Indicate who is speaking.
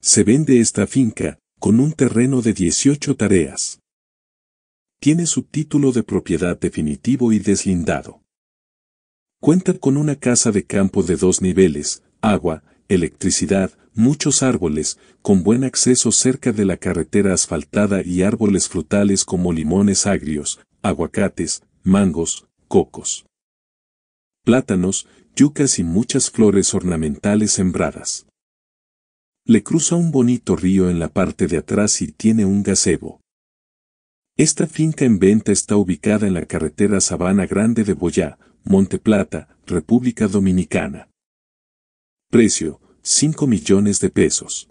Speaker 1: Se vende esta
Speaker 2: finca, con un terreno de 18 tareas. Tiene subtítulo de propiedad definitivo y deslindado. Cuenta con una casa de campo de dos niveles, agua, electricidad, muchos árboles, con buen acceso cerca de la carretera asfaltada y árboles frutales como limones agrios, aguacates, mangos, cocos, plátanos, yucas y muchas flores ornamentales sembradas. Le cruza un bonito río en la parte de atrás y tiene un gazebo. Esta finca en venta está ubicada en la carretera Sabana Grande de Boyá, Monte Plata, República Dominicana. Precio, 5 millones de pesos.